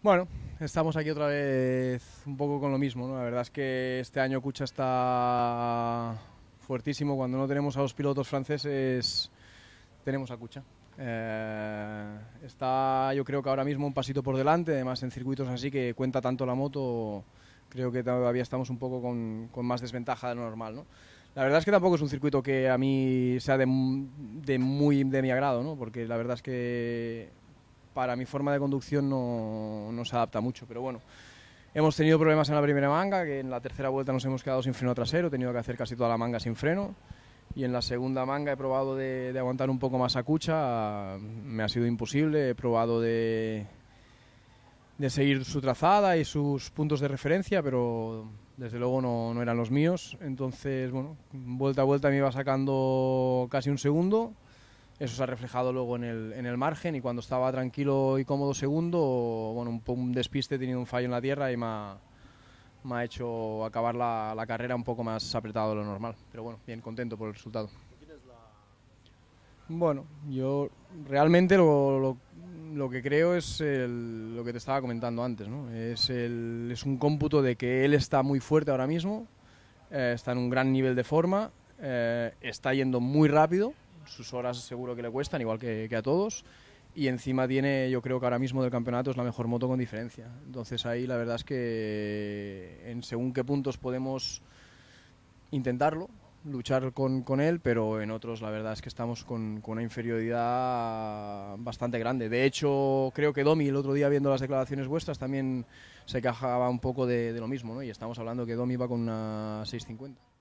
Bueno, estamos aquí otra vez un poco con lo mismo, ¿no? La verdad es que este año Kucha está fuertísimo. Cuando no tenemos a los pilotos franceses, tenemos a Cucha. Eh, está yo creo que ahora mismo un pasito por delante, además en circuitos así que cuenta tanto la moto, creo que todavía estamos un poco con, más desventaja de lo normal, ¿no? La verdad es que tampoco es un circuito que a mí sea de, de muy de mi agrado, ¿no? Porque la verdad es que para mi forma de conducción no, se adapta mucho, pero bueno. Hemos tenido problemas en la primera manga, que en la tercera vuelta nos hemos quedado sin freno trasero, he tenido que hacer casi toda la manga sin freno. Y en la segunda manga he probado de, aguantar un poco más a cucha, me ha sido imposible, he probado de, de seguir su trazada y sus puntos de referencia, pero desde luego no, no eran los míos. Entonces, bueno, vuelta a vuelta me iba sacando casi un segundo eso se ha reflejado luego en el, en el margen y cuando estaba tranquilo y cómodo segundo, bueno, un, despiste, he tenido un fallo en la tierra y me ha, me ha hecho acabar la, carrera un poco más apretado de lo normal. Pero bueno, bien contento por el resultado. Bueno, yo realmente lo, lo, que creo es lo que te estaba comentando antes, ¿no? Es, el, es un cómputo de que él está muy fuerte ahora mismo, eh, está en un gran nivel de forma, eh, está yendo muy rápido sus horas seguro que le cuestan, igual que, a todos y encima tiene, yo creo que ahora mismo del campeonato es la mejor moto con diferencia. Entonces ahí la verdad es que en según qué puntos podemos intentarlo, luchar con, con él, pero en otros la verdad es que estamos con, una inferioridad bastante grande. De hecho, creo que Domi el otro día viendo las declaraciones vuestras también se quejaba un poco de, lo mismo, Y estamos hablando que Domi va con una 650.